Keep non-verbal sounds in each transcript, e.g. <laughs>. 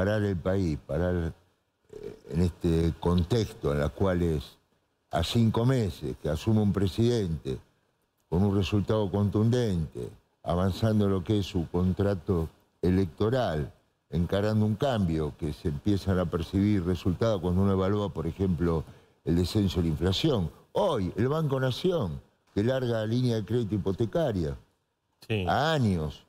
parar el país, parar eh, en este contexto en el cual es a cinco meses que asume un presidente con un resultado contundente, avanzando lo que es su contrato electoral, encarando un cambio que se empiezan a percibir resultados cuando uno evalúa, por ejemplo, el descenso de la inflación. Hoy, el Banco Nación, que larga la línea de crédito hipotecaria, a años,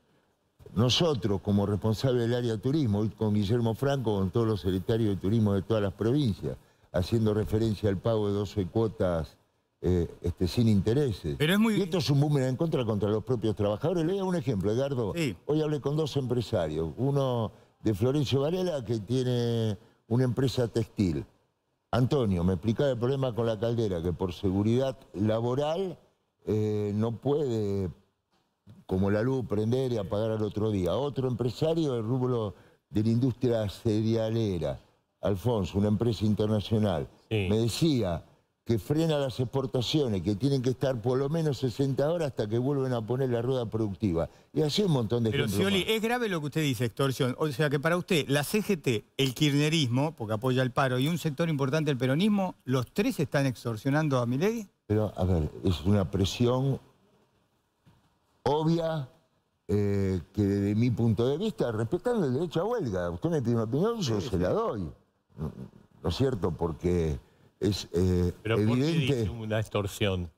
nosotros como responsable del área de turismo, con Guillermo Franco, con todos los secretarios de turismo de todas las provincias, haciendo referencia al pago de 12 cuotas eh, este, sin intereses. Y esto es un boomerang en contra contra los propios trabajadores. Le doy un ejemplo, Edgardo. Hoy hablé con dos empresarios, uno de Florencio Varela que tiene una empresa textil. Antonio, me explicaba el problema con la caldera, que por seguridad laboral eh, no puede como la luz, prender y apagar al otro día. Otro empresario del rubro de la industria cerealera, Alfonso, una empresa internacional, me decía que frena las exportaciones, que tienen que estar por lo menos 60 horas hasta que vuelven a poner la rueda productiva. Y así un montón de... Pero Scioli, es grave lo que usted dice, extorsión. O sea que para usted, la CGT, el kirnerismo, porque apoya el paro, y un sector importante el peronismo, ¿los tres están extorsionando a Milei? Pero, a ver, es una presión obvia eh, que desde mi punto de vista respetando el derecho a huelga. Usted tiene una opinión, yo se la doy. ¿No es cierto? Porque es eh, ¿Pero evidente... ¿por qué una extorsión?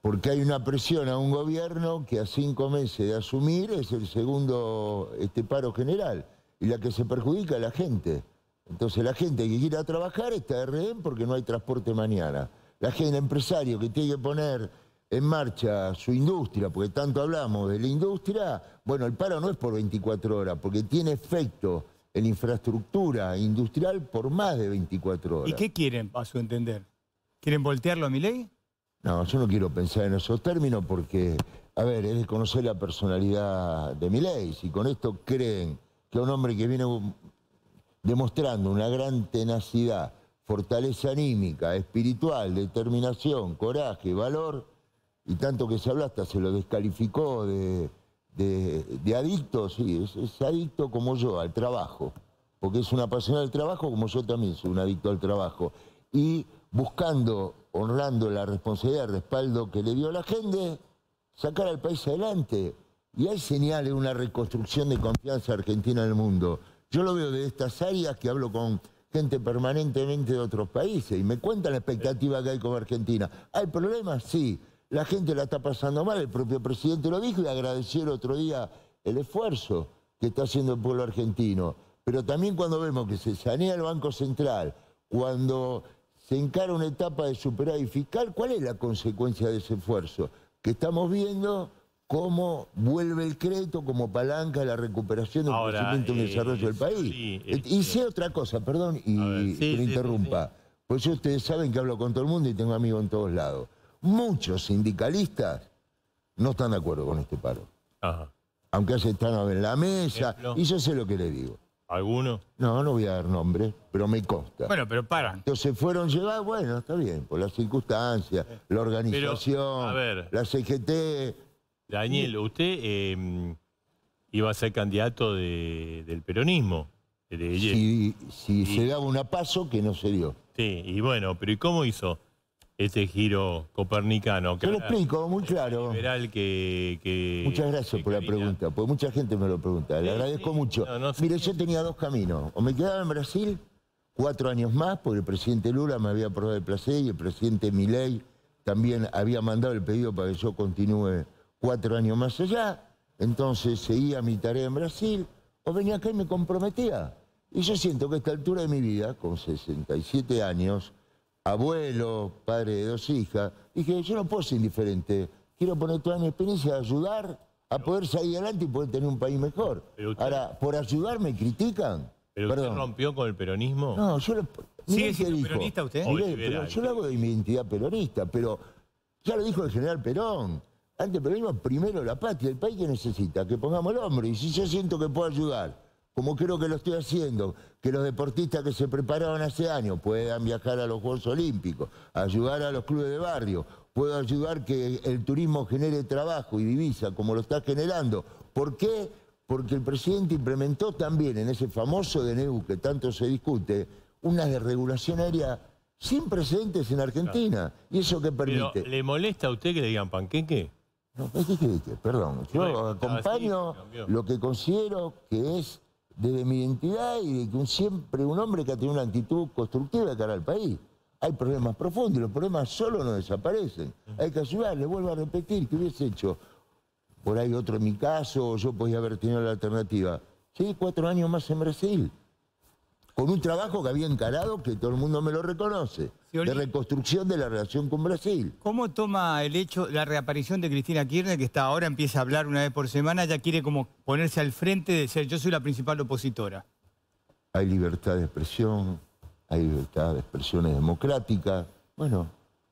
Porque hay una presión a un gobierno que a cinco meses de asumir es el segundo este paro general y la que se perjudica a la gente. Entonces la gente que quiera trabajar está de rehén porque no hay transporte mañana. La gente, empresario que tiene que poner en marcha su industria, porque tanto hablamos de la industria, bueno, el paro no es por 24 horas, porque tiene efecto en infraestructura industrial por más de 24 horas. ¿Y qué quieren, a entender? ¿Quieren voltearlo a mi ley? No, yo no quiero pensar en esos términos porque, a ver, es conocer la personalidad de mi ley. Si con esto creen que un hombre que viene demostrando una gran tenacidad, fortaleza anímica, espiritual, determinación, coraje, valor, y tanto que se habla hasta se lo descalificó de, de, adicto, sí, es, adicto como yo al trabajo, porque es una pasión del trabajo como yo también soy un adicto al trabajo. Y buscando, honrando la responsabilidad, de respaldo que le dio la gente, sacar al país adelante. Y hay señales de una reconstrucción de confianza argentina en el mundo. Yo lo veo de estas áreas que hablo con gente permanentemente de otros países y me cuentan la expectativa que hay con Argentina. ¿Hay problemas? Sí. La gente la está pasando mal, el propio presidente lo dijo y agradeció el otro día el esfuerzo que está haciendo el pueblo argentino. Pero también cuando vemos que se sanea el Banco Central, cuando se encara una etapa de superávit fiscal, ¿cuál es la consecuencia de ese esfuerzo? Que estamos viendo cómo vuelve el crédito como palanca de la recuperación del crecimiento y eh, desarrollo del país. Eh, eh, y sé otra cosa, perdón, y que interrumpa. Pues ustedes saben que hablo con todo el mundo y tengo amigos en todos lados muchos sindicalistas no están de acuerdo con este paro. Ajá. Aunque se están en la mesa, y yo sé lo que le digo. ¿Alguno? No, no voy a dar nombre pero me consta. Bueno, pero paran. Entonces fueron llevados, bueno, está bien, por las circunstancias, la organización, la CGT. Daniel, usted em, iba a ser candidato del peronismo. si, se daba un paso que no se dio. Sí, y bueno, pero ¿y cómo hizo? este giro copernicano. Te lo explico, muy claro. que, muchas gracias por la pregunta, porque mucha gente me lo pregunta, le agradezco mucho. Mire, yo tenía dos caminos, o me quedaba en Brasil cuatro años más, porque el presidente Lula me había aprobado el placer y el presidente Milei también había mandado el pedido para que yo continúe cuatro años más allá, entonces seguía mi tarea en Brasil, o venía acá y me comprometía. Y yo siento que a esta altura de mi vida, con 67 años, abuelo, padre de dos hijas, dije, yo no puedo ser indiferente, quiero poner toda mi experiencia a ayudar a poder salir adelante y poder tener un país mejor. Ahora, por ayudar me critican. ¿Pero Perdón. rompió con el peronismo? No, yo... Lo, usted? pero yo hago de mi identidad peronista, pero ya lo dijo el general Perón. Antes peronismo, primero la patria, el país que necesita, que pongamos el hombre Y si yo siento que puedo ayudar como creo que lo estoy haciendo, que los deportistas que se prepararon hace años puedan viajar a los Juegos Olímpicos, ayudar a los clubes de barrio, puedo ayudar que el turismo genere trabajo y divisa como lo está generando. ¿Por qué? Porque el presidente implementó también en ese famoso DNU que tanto se discute una desregulación aérea sin presentes en Argentina. ¿Y eso qué permite? ¿Le molesta a usted que le digan panqueque? No, es que, perdón, yo acompaño lo que considero que es desde mi identidad y de que un, siempre un hombre que ha tenido una actitud constructiva cara al país. Hay problemas profundos y los problemas solo no desaparecen. Hay que ayudarle, vuelvo a repetir, que hubiese hecho por ahí otro en mi caso, o yo podía haber tenido la alternativa. Sí, cuatro años más en Brasil con un trabajo que había encarado, que todo el mundo me lo reconoce, de reconstrucción de la relación con Brasil. ¿Cómo toma el hecho, la reaparición de Cristina Kirchner, que está ahora empieza a hablar una vez por semana, ya quiere como ponerse al frente de ser, yo soy la principal opositora? Hay libertad de expresión, hay libertad de expresiones democrática. Bueno,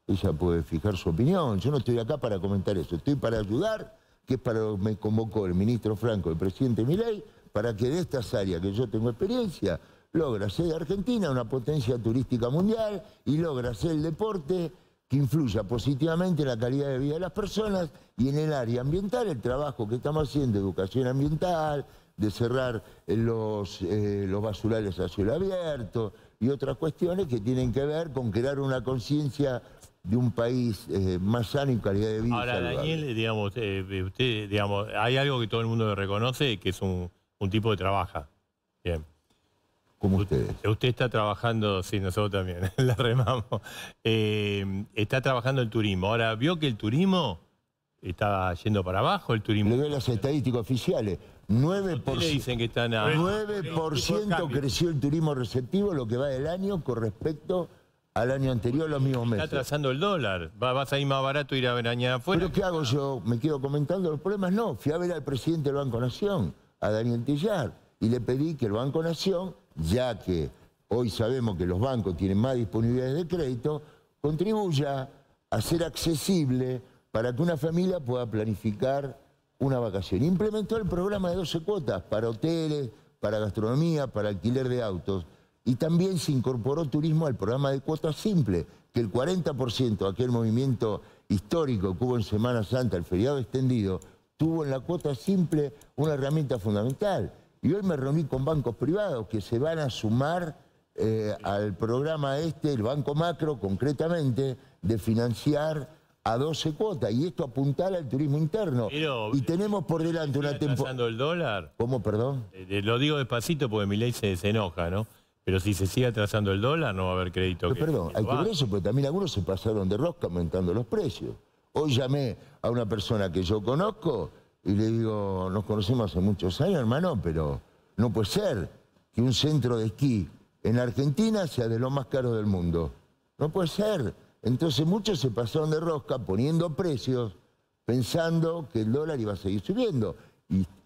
ella puede fijar su opinión. Yo no estoy acá para comentar eso, estoy para ayudar, que es para lo que me convocó el ministro Franco, el presidente Milei, para que de estas áreas que yo tengo experiencia, logra ser Argentina una potencia turística mundial y logra ser el deporte que influya positivamente en la calidad de vida de las personas y en el área ambiental, el trabajo que estamos haciendo, educación ambiental, de cerrar eh, los, eh, los basurales a cielo abierto y otras cuestiones que tienen que ver con crear una conciencia de un país eh, más sano y calidad de vida. Ahora, Daniel, digamos, usted, digamos, hay algo que todo el mundo reconoce, que es un, tipo de trabaja. Bien como ustedes. Usted está trabajando, sí, nosotros también, <laughs> la remamos. Eh, está trabajando el turismo. Ahora, ¿vio que el turismo estaba yendo para abajo? El turismo. Le veo las estadísticas oficiales. 9%, 9 creció el turismo receptivo lo que va del año con respecto al año anterior, los mismos meses. Está trazando el dólar. vas a ir más barato ir a ver veraña afuera. ¿Pero qué hago yo? Me quedo comentando los problemas. No, fui a ver al presidente del Banco Nación, a Daniel Tillar, y le pedí que el Banco Nación ya que hoy sabemos que los bancos tienen más disponibilidades de crédito, contribuya a ser accesible para que una familia pueda planificar una vacación. Implementó el programa de 12 cuotas para hoteles, para gastronomía, para alquiler de autos. Y también se incorporó turismo al programa de cuotas simple, que el 40%, de aquel movimiento histórico que hubo en Semana Santa, el feriado extendido, tuvo en la cuota simple una herramienta fundamental y hoy me reuní con bancos privados que se van a sumar eh, al programa este, el Banco Macro concretamente, de financiar a 12 cuotas y esto apuntar al turismo interno. y tenemos por delante una temporada... el dólar? ¿Cómo, perdón? Eh, lo digo despacito porque mi ley se, desenoja, enoja, ¿no? Pero si se sigue atrasando el dólar no va a haber crédito. perdón, hay que ver eso, porque también algunos se pasaron de rosca aumentando los precios. Hoy llamé a una persona que yo conozco y le digo, nos conocemos hace muchos años, hermano, pero no puede ser que un centro de esquí en Argentina sea de los más caros del mundo. No puede ser. Entonces muchos se pasaron de rosca poniendo precios, pensando que el dólar iba a seguir subiendo.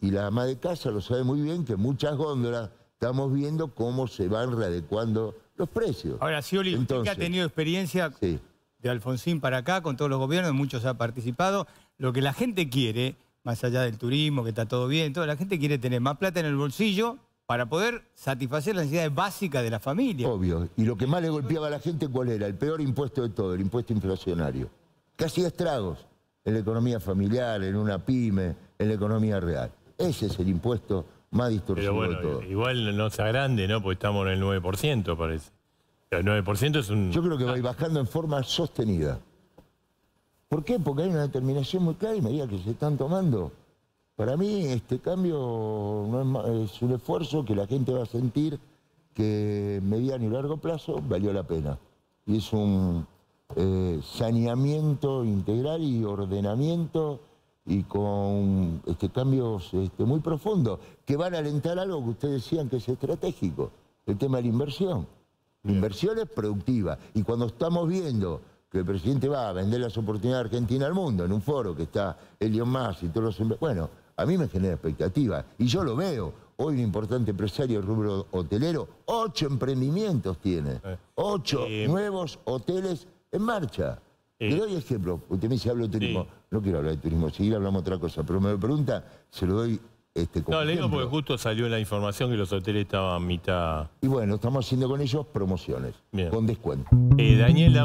Y, la ama de casa lo sabe muy bien que muchas góndolas estamos viendo cómo se van readecuando los precios. Ahora, sí, usted que ha tenido experiencia de Alfonsín para acá, con todos los gobiernos, muchos ha participado, lo que la gente quiere más allá del turismo, que está todo bien, toda la gente quiere tener más plata en el bolsillo para poder satisfacer las necesidades básicas de la familia. Obvio. Y lo que más le golpeaba a la gente, ¿cuál era? El peor impuesto de todo, el impuesto inflacionario. Casi estragos en la economía familiar, en una pyme, en la economía real. Ese es el impuesto más distorsionado de todo. Igual no sea grande, ¿no? Porque estamos en el 9%, parece. El 9% es un... Yo creo que va bajando en forma sostenida. ¿Por qué? Porque hay una determinación muy clara y medidas que se están tomando. Para mí este cambio es, un esfuerzo que la gente va a sentir que mediano y largo plazo valió la pena. Y es un eh, saneamiento integral y ordenamiento y con este, cambios este, muy profundos que van a alentar algo que ustedes decían que es estratégico, el tema de la inversión. La inversión es productiva y cuando estamos viendo que el presidente va a vender las oportunidades de Argentina al mundo en un foro que está Elion Más y todos los... Bueno, a mí me genera expectativa y yo lo veo. Hoy un importante empresario rubro hotelero, ocho emprendimientos tiene, eh, ocho eh, nuevos hoteles en marcha. Y Le eh. doy ejemplo, usted me dice, hablo de turismo, no quiero hablar de turismo, si hablamos otra cosa, pero me pregunta, se lo doy este, no, le digo porque justo salió la información que los hoteles estaban a mitad... Y bueno, estamos haciendo con ellos promociones, con descuento. Eh, Daniela...